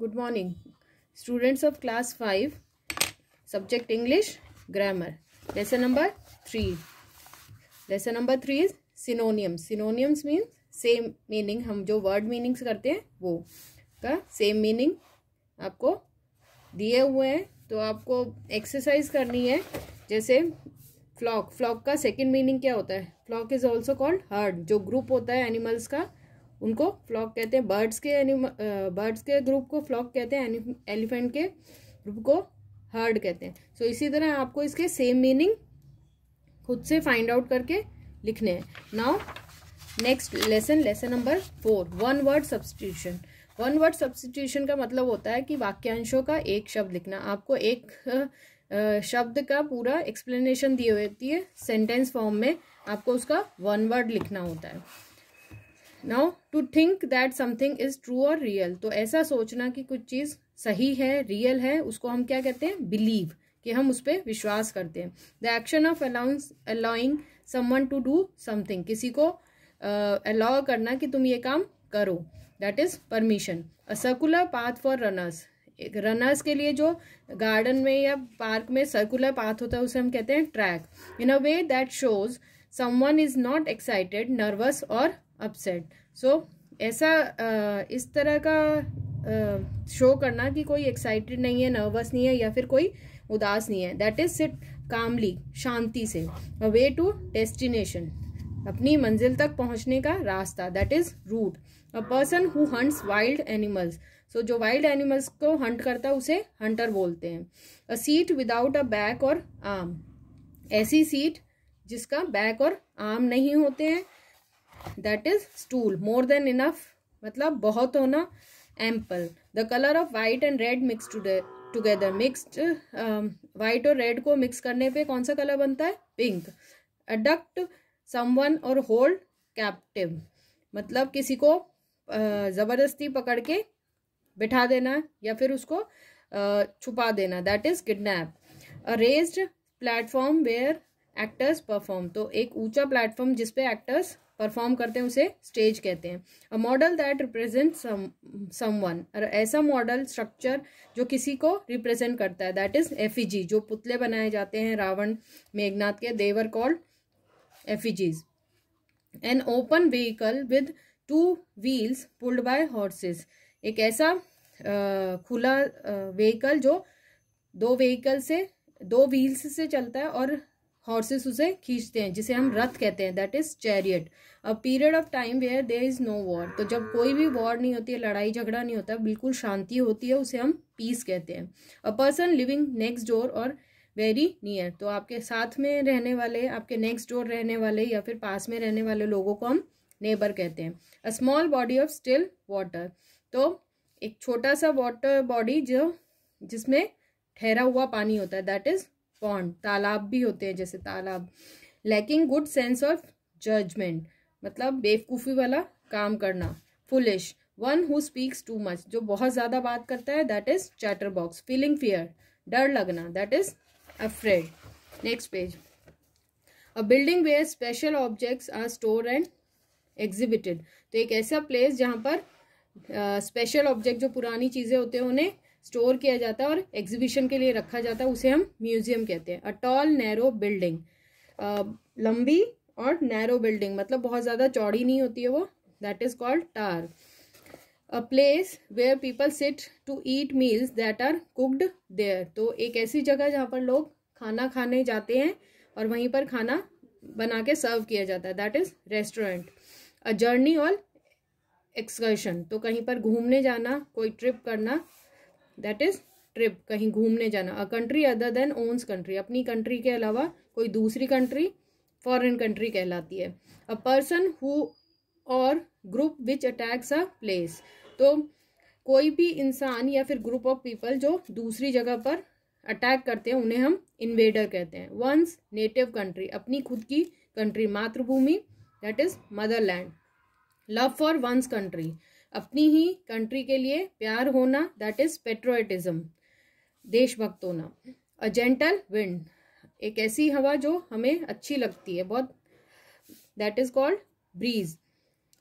good morning students of class five subject English grammar lesson number three lesson number three is synonyms synonyms means same meaning हम जो word meanings करते हैं वो का same meaning आपको दिए हुए हैं तो आपको एक्सरसाइज करनी है जैसे फ्लॉक फ्लॉक का सेकेंड मीनिंग क्या होता है flock is also called herd जो ग्रुप होता है एनिमल्स का उनको फ्लॉक कहते हैं बर्ड्स के एनिमल बर्ड्स के ग्रुप को फ्लॉक कहते हैं एलिफेंट के ग्रुप को हर्ड कहते हैं सो so, इसी तरह आपको इसके सेम मीनिंग खुद से फाइंड आउट करके लिखने हैं now next lesson lesson number four one word substitution one word substitution का मतलब होता है कि वाक्यांशों का एक शब्द लिखना आपको एक शब्द का पूरा एक्सप्लेनेशन दी होती है सेंटेंस फॉर्म में आपको उसका वन वर्ड लिखना होता है now to think that something is true और रियल तो ऐसा सोचना कि कुछ चीज़ सही है रियल है उसको हम क्या कहते हैं बिलीव कि हम उस पर विश्वास करते हैं the action of allowance allowing someone to do something किसी को अलाउ uh, करना कि तुम ये काम करो that is permission a circular path for runners एक रनर्स के लिए जो गार्डन में या पार्क में सर्कुलर पाथ होता है उसे हम कहते हैं track in a way that shows someone is not excited nervous और अपसेट सो ऐसा इस तरह का शो करना कि कोई एक्साइटेड नहीं है नर्वस नहीं है या फिर कोई उदास नहीं है दैट इज सिट कामली शांति से अ वे टू डेस्टिनेशन अपनी मंजिल तक पहुंचने का रास्ता that is route a person who hunts wild animals so जो वाइल्ड एनिमल्स को हंट करता है उसे हंटर बोलते हैं a seat without a back और आर्म ऐसी सीट जिसका बैक और आर्म नहीं होते हैं that is stool more than enough मतलब बहुत होना ample the colour of white and red mix together mixed white और रेड को मिक्स करने पे कौन सा कलर बनता है पिंक अडक्ट समवन और होल्ड कैप्टिव मतलब किसी को uh, ज़बरदस्ती पकड़ के बिठा देना या फिर उसको uh, छुपा देना that is kidnap raised platform where actors perform तो एक ऊंचा प्लेटफॉर्म जिसपे एक्टर्स परफॉर्म करते हैं उसे स्टेज कहते हैं a model that represent someone और ऐसा मॉडल स्ट्रक्चर जो किसी को रिप्रेजेंट करता है दैट इज एफिजी जो पुतले बनाए जाते हैं रावण मेघनाथ के they're called effigies an open vehicle with two wheels pulled by horses एक ऐसा आ, खुला व्हीकल जो दो व्हीकल से दो व्हील्स से चलता है और हॉर्सेस उसे खींचते हैं जिसे हम रथ कहते हैं that is chariot a period of time where there is no war तो जब कोई भी वॉर नहीं होती है लड़ाई झगड़ा नहीं होता बिल्कुल शांति होती है उसे हम पीस कहते हैं a person living next door और वेरी नियर तो आपके साथ में रहने वाले आपके नेक्स्ट डोर रहने वाले या फिर पास में रहने वाले लोगों को हम नेबर कहते हैं a small body of still water तो एक छोटा सा वाटर बॉडी जो जिसमें ठहरा हुआ पानी होता है दैट इज पॉन्ड तालाब भी होते हैं जैसे तालाब lacking good sense of judgement मतलब बेवकूफ़ी वाला काम करना foolish one who speaks too much जो बहुत ज़्यादा बात करता है that is chatterbox feeling fear डर लगना that is afraid next page a building where special objects are store and exhibited तो एक ऐसा प्लेस जहाँ पर स्पेशल uh, ऑब्जेक्ट जो पुरानी चीज़ें होते हैं उन्हें स्टोर किया जाता है और एग्जीबिशन के लिए रखा जाता है उसे हम म्यूजियम कहते हैं अ टॉल नैरो बिल्डिंग लंबी और नैरो बिल्डिंग मतलब बहुत ज़्यादा चौड़ी नहीं होती है वो that is called tar a place where people sit to eat meals that are cooked there तो एक ऐसी जगह जहाँ पर लोग खाना खाने जाते हैं और वहीं पर खाना बना के सर्व किया जाता है that is restaurant a journey और एक्सकर्शन तो कहीं पर घूमने जाना कोई ट्रिप करना दैट इज ट्रिप कहीं घूमने जाना a country other than one's country अपनी कंट्री के अलावा कोई दूसरी कंट्री फॉरेन कंट्री कहलाती है अ पर्सन हु और group which attacks a place तो कोई भी इंसान या फिर ग्रुप ऑफ पीपल जो दूसरी जगह पर अटैक करते हैं उन्हें हम इन्वेडर कहते हैं वंस नेटिव कंट्री अपनी खुद की कंट्री मातृभूमि that is motherland love for one's country अपनी ही कंट्री के लिए प्यार होना दैट इज पेट्रोटिज्म देशभक्त होना अ जेंटल विंड एक ऐसी हवा जो हमें अच्छी लगती है बहुत that is called breeze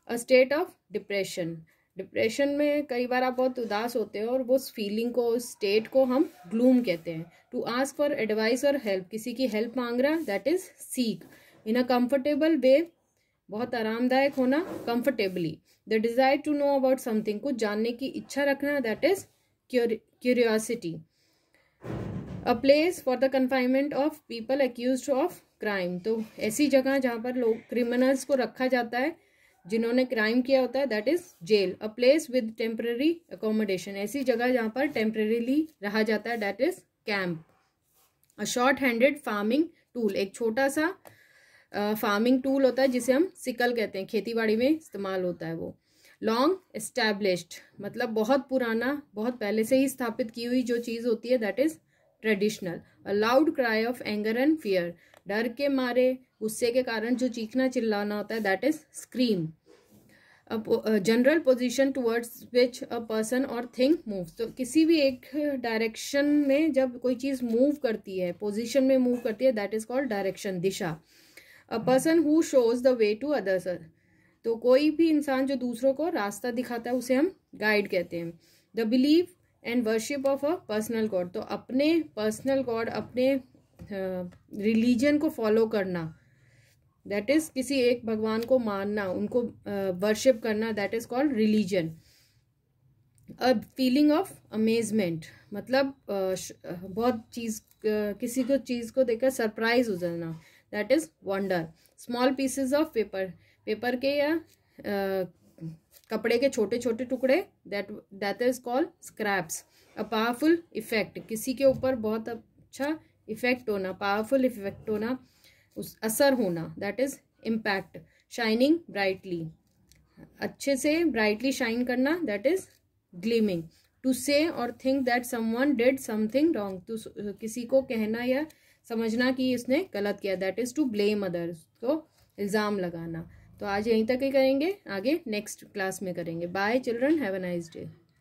a state of depression depression में कई बार आप बहुत उदास होते हैं और वो उस फीलिंग को उस स्टेट को हम ग्लूम कहते हैं टू आस्क फॉर एडवाइस और हेल्प किसी की हेल्प मांग रहा that is seek in a comfortable way बहुत आरामदायक होना comfortably the desire to know about something को जानने की इच्छा रखना that is curiosity a place for the confinement of people accused of crime तो ऐसी जगह जहाँ पर लोग क्रिमिनल्स को रखा जाता है जिन्होंने क्राइम किया होता है that is jail a place with temporary accommodation ऐसी जगह जहाँ पर टेम्प्रेरीली रहा जाता है that is camp a short handed farming tool एक छोटा सा फार्मिंग टूल होता है जिसे हम सिकल कहते हैं बाड़ी में इस्तेमाल होता है वो लॉन्ग एस्टैब्लिश्ड मतलब बहुत पुराना बहुत पहले से ही स्थापित की हुई जो चीज़ होती है that is traditional a loud cry of anger and fear डर के मारे गुस्से के कारण जो चीखना चिल्लाना होता है that is scream general position towards which a person और थिंग मूव तो किसी भी एक डायरेक्शन में जब कोई चीज़ मूव करती है पोजिशन में मूव करती है दैट इज़ कॉल्ड डायरेक्शन दिशा a person who shows the way to others तो कोई भी इंसान जो दूसरों को रास्ता दिखाता है उसे हम गाइड कहते हैं the believe and worship of a personal god तो अपने पर्सनल गॉड अपने रिलीजन uh, को फॉलो करना दैट इज़ किसी एक भगवान को मानना उनको वर्शिप uh, करना that is called religion a feeling of amazement मतलब uh, बहुत चीज़ किसी को चीज़ को देखकर सरप्राइज हो जाना that is wonder small pieces of paper paper के या कपड़े के छोटे छोटे टुकड़े that that is called scraps a powerful effect किसी के ऊपर बहुत अच्छा इफेक्ट होना पावरफुल इफेक्ट होना उस असर होना that is impact shining brightly अच्छे से ब्राइटली शाइन करना that is gleaming to say और think that someone did something wrong to किसी को कहना या समझना कि इसने गलत किया that is to blame others को इल्ज़ाम लगाना तो आज यहीं तक ही करेंगे आगे नेक्स्ट क्लास में करेंगे bye children have a nice day